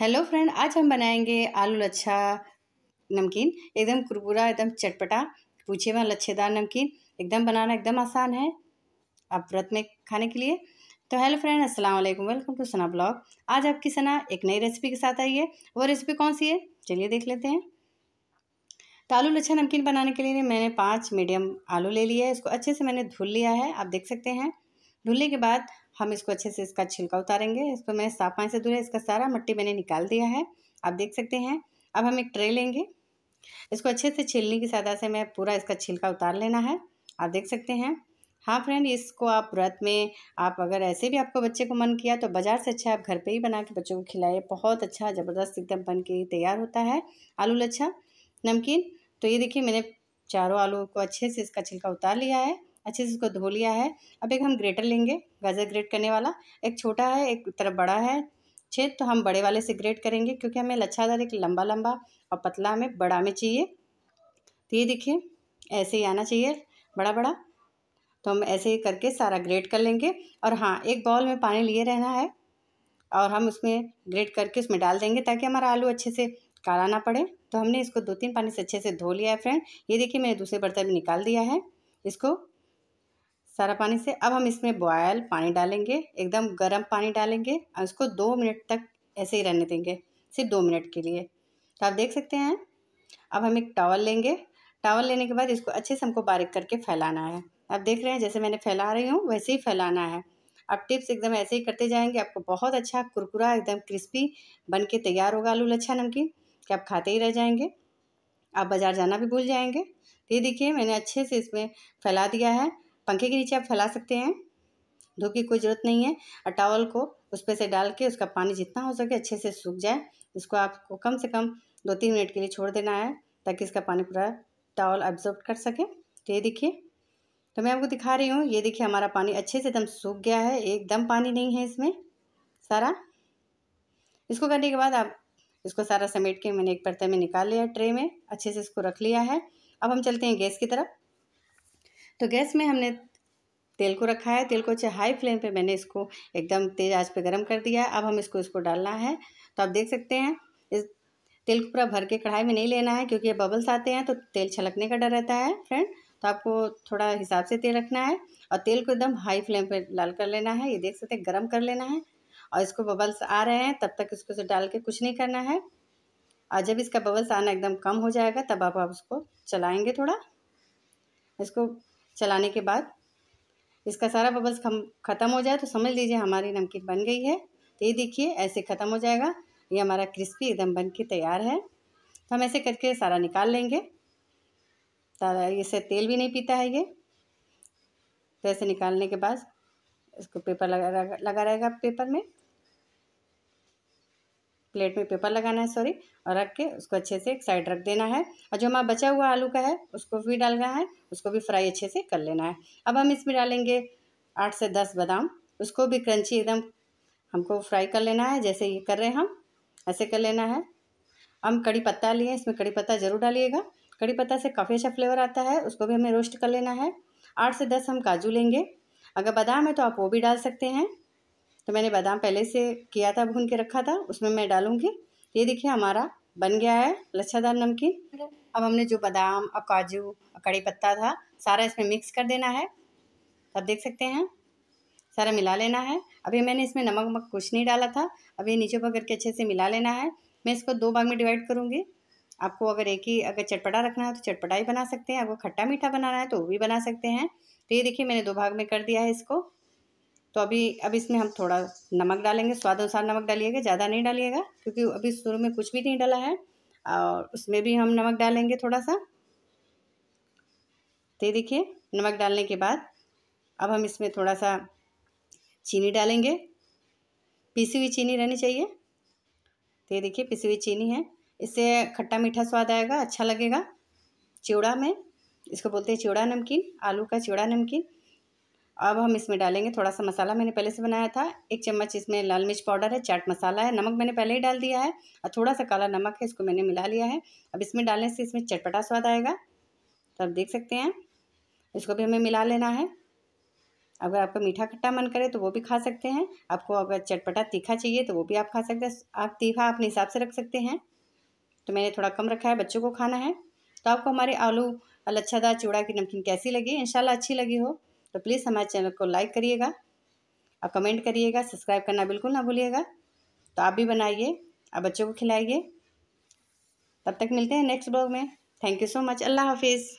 hello friend आज हम बनाएंगे आलू लच्छा नमकीन एकदम कुरकुरा एकदम चटपटा पूछे में लच्छेदार नमकीन एकदम बनाना एकदम आसान है आप व्रत में खाने के लिए तो हेलो फ्रेंड अस्सलाम वालेकुम वेलकम टू सना ब्लॉग आज आपकी सना एक नई रेसिपी के साथ आई है वो रेसिपी कौन सी है चलिए देख लेते हैं तो आलू लच्छा नमकीन बनाने के लिए मैंने पाँच मीडियम आलू ले लिया है इसको अच्छे से मैंने धुल लिया है आप देख सकते हैं धुलने के बाद हम इसको अच्छे से इसका छिलका उतारेंगे इसको मैं साफ पानी से धुला इसका सारा मट्टी मैंने निकाल दिया है आप देख सकते हैं अब हम एक ट्रे लेंगे इसको अच्छे से छिलने की सहायता से मैं पूरा इसका छिलका उतार लेना है आप देख सकते हैं हाँ फ्रेंड इसको आप व्रत में आप अगर ऐसे भी आपको बच्चे को मन किया तो बाज़ार से अच्छा आप घर पे ही बना के बच्चों को खिलाए बहुत अच्छा ज़बरदस्त एकदम बन के तैयार होता है आलू लच्छा नमकीन तो ये देखिए मैंने चारों आलू को अच्छे से इसका छिलका उतार लिया है अच्छे से उसको धो लिया है अब एक हम ग्रेटर लेंगे गाजर ग्रेट करने वाला एक छोटा है एक तरफ बड़ा है छेद तो हम बड़े वाले से ग्रेट करेंगे क्योंकि हमें लच्छादार एक लंबा लंबा और पतला हमें बड़ा में चाहिए तो ये देखिए ऐसे ही आना चाहिए बड़ा बड़ा तो हम ऐसे ही करके सारा ग्रेट कर लेंगे और हाँ एक बाउल में पानी लिए रहना है और हम उसमें ग्रेट करके उसमें डाल देंगे ताकि हमारा आलू अच्छे से काला ना पड़े तो हमने इसको दो तीन पानी से अच्छे से धो लिया है फ्रेंड ये देखिए मैंने दूसरे बर्तन में निकाल दिया है इसको सारा पानी से अब हम इसमें बॉयल पानी डालेंगे एकदम गर्म पानी डालेंगे और इसको दो मिनट तक ऐसे ही रहने देंगे सिर्फ दो मिनट के लिए तो आप देख सकते हैं अब हम एक टावल लेंगे टावल लेने के बाद इसको अच्छे से हमको बारीक करके फैलाना है आप देख रहे हैं जैसे मैंने फैला रही हूँ वैसे ही फैलाना है आप टिप्स एकदम ऐसे ही करते जाएंगे आपको बहुत अच्छा कुरकुरा एकदम क्रिस्पी बन के तैयार होगा आलू लच्छा नमकीन कि आप खाते ही रह जाएंगे आप बाज़ार जाना भी भूल जाएंगे ये देखिए मैंने अच्छे से इसमें फैला दिया है पंखे के नीचे आप फैला सकते हैं धूप की कोई ज़रूरत नहीं है और टावल को उस पर से डाल के उसका पानी जितना हो सके अच्छे से सूख जाए इसको आपको कम से कम दो तीन मिनट के लिए छोड़ देना है ताकि इसका पानी पूरा टावल एब्जॉर्ब कर सके तो ये देखिए तो मैं आपको दिखा रही हूँ ये देखिए हमारा पानी अच्छे से एकदम सूख गया है एकदम पानी नहीं है इसमें सारा इसको करने के बाद आप इसको सारा समेट के मैंने एक बर्तन में निकाल लिया ट्रे में अच्छे से इसको रख लिया है अब हम चलते हैं गैस की तरफ तो गैस में हमने तेल को रखा है तेल को अच्छे हाई फ्लेम पे मैंने इसको एकदम तेज़ आंच पे गरम कर दिया है अब हम इसको इसको डालना है तो आप देख सकते हैं इस तेल को पूरा भर के कढ़ाई में नहीं लेना है क्योंकि ये बबल्स आते हैं तो तेल छलकने का डर रहता है फ्रेंड तो आपको थोड़ा हिसाब से तेल रखना है और तेल को एकदम हाई फ्लेम पर लाल कर लेना है ये देख सकते हैं गर्म कर लेना है और इसको बबल्स आ रहे हैं तब तक इसको से डाल के कुछ नहीं करना है और जब इसका बबल्स आना एकदम कम हो जाएगा तब आप, आप उसको चलाएँगे थोड़ा इसको चलाने के बाद इसका सारा बबल्स ख़त्म हो जाए तो समझ लीजिए हमारी नमकीन बन गई है तो ये देखिए ऐसे ख़त्म हो जाएगा ये हमारा क्रिस्पी एकदम बन के तैयार है तो हम ऐसे करके सारा निकाल लेंगे सारा इससे तेल भी नहीं पीता है ये तो ऐसे निकालने के बाद इसको पेपर लगा लगा रहेगा पेपर में प्लेट में पेपर लगाना है सॉरी और रख के उसको अच्छे से एक साइड रख देना है और जो हमारा बचा हुआ आलू का है उसको भी डालना है उसको भी फ्राई अच्छे से कर लेना है अब हम इसमें डालेंगे आठ से दस बादाम उसको भी क्रंची एकदम हमको फ्राई कर लेना है जैसे ये कर रहे हैं हम ऐसे कर लेना है हम कड़ी पत्ता लिए इसमें कड़ी पत्ता ज़रूर डालिएगा कड़ी पत्ता से काफ़ी अच्छा फ्लेवर आता है उसको भी हमें रोस्ट कर लेना है आठ से दस हम काजू लेंगे अगर बादाम है तो आप वो भी डाल सकते हैं तो मैंने बादाम पहले से किया था भून के रखा था उसमें मैं डालूँगी ये देखिए हमारा बन गया है लच्छादार नमकीन अब हमने जो बादाम और काजू और कड़ी पत्ता था सारा इसमें मिक्स कर देना है अब देख सकते हैं सारा मिला लेना है अभी मैंने इसमें नमक वमक कुछ नहीं डाला था अब ये नीचे पकड़ करके अच्छे से मिला लेना है मैं इसको दो भाग में डिवाइड करूँगी आपको अगर एक ही अगर चटपटा रखना है तो चटपटा ही बना सकते हैं अगर खट्टा मीठा बनाना है तो वो भी बना सकते हैं तो ये देखिए मैंने दो भाग में कर दिया है इसको तो अभी अब इसमें हम थोड़ा नमक डालेंगे स्वाद अनुसार नमक डालिएगा ज़्यादा नहीं डालिएगा क्योंकि अभी शुरू में कुछ भी नहीं डाला है और उसमें भी हम नमक डालेंगे थोड़ा सा तो ये देखिए नमक डालने के बाद अब हम इसमें थोड़ा सा चीनी डालेंगे पीसी हुई चीनी रहनी चाहिए तो ये देखिए पीसी हुई चीनी है इससे खट्टा मीठा स्वाद आएगा अच्छा लगेगा चिवड़ा में इसको बोलते हैं चिवड़ा नमकीन आलू का चिवड़ा नमकीन अब हम इसमें डालेंगे थोड़ा सा मसाला मैंने पहले से बनाया था एक चम्मच इसमें लाल मिर्च पाउडर है चाट मसाला है नमक मैंने पहले ही डाल दिया है और थोड़ा सा काला नमक है इसको मैंने मिला लिया है अब इसमें डालने से इसमें चटपटा स्वाद आएगा तो आप देख सकते हैं इसको भी हमें मिला लेना है अगर आपका मीठा खट्टा मन करे तो वो भी खा सकते हैं आपको अगर चटपटा तीखा चाहिए तो वो भी आप खा सकते हैं आप तीखा अपने हिसाब से रख सकते हैं तो मैंने थोड़ा कम रखा है बच्चों को खाना है तो आपको हमारे आलू लच्छादार चूड़ा की नमकीन कैसी लगी इंशाल्लाह अच्छी लगी हो तो प्लीज़ हमारे चैनल को लाइक करिएगा और कमेंट करिएगा सब्सक्राइब करना बिल्कुल ना भूलिएगा तो आप भी बनाइए और बच्चों को खिलाइए तब तक मिलते हैं नेक्स्ट ब्लॉग में थैंक यू सो मच अल्लाह हाफिज़